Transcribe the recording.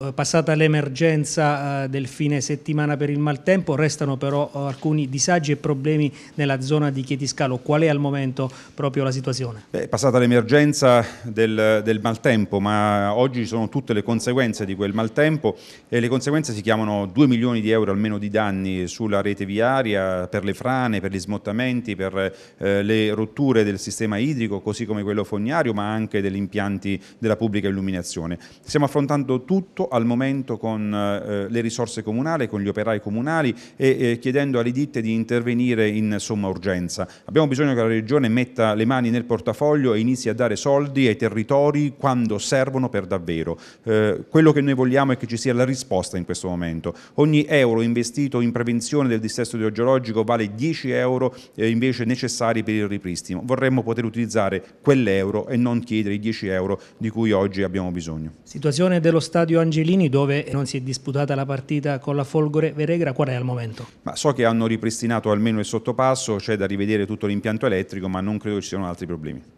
Eh, passata l'emergenza eh, del fine settimana per il maltempo, restano però eh, alcuni disagi e problemi nella zona di Chietiscalo. Qual è al momento proprio la situazione? Beh, passata l'emergenza del, del, maltempo, ma oggi ci sono tutte le conseguenze di quel maltempo e le conseguenze si chiamano 2 milioni di euro almeno di danni sulla rete viaria, per le frane, per gli smottamenti, per eh, le rotture del sistema idrico, così come quello fognario, ma anche degli impianti della pubblica illuminazione. Stiamo affrontando tutto al momento con eh, le risorse comunali, con gli operai comunali e eh, chiedendo alle ditte di intervenire in somma urgenza. Abbiamo bisogno che la Regione metta le mani nel portafoglio e inizi a dare soldi ai territori quando servono per davvero. Eh, quello che noi vogliamo è che ci sia la risposta in questo momento. Ogni euro investito in prevenzione del dissesto idrogeologico vale 10 euro eh, invece necessari per il ripristino. Vorremmo poter utilizzare quell'euro e non chiedere i 10 euro di cui oggi abbiamo bisogno. Situazione dello stadio Angelo Angelini dove non si è disputata la partita con la Folgore Veregra, qual è al momento? Ma so che hanno ripristinato almeno il sottopasso, c'è da rivedere tutto l'impianto elettrico ma non credo ci siano altri problemi.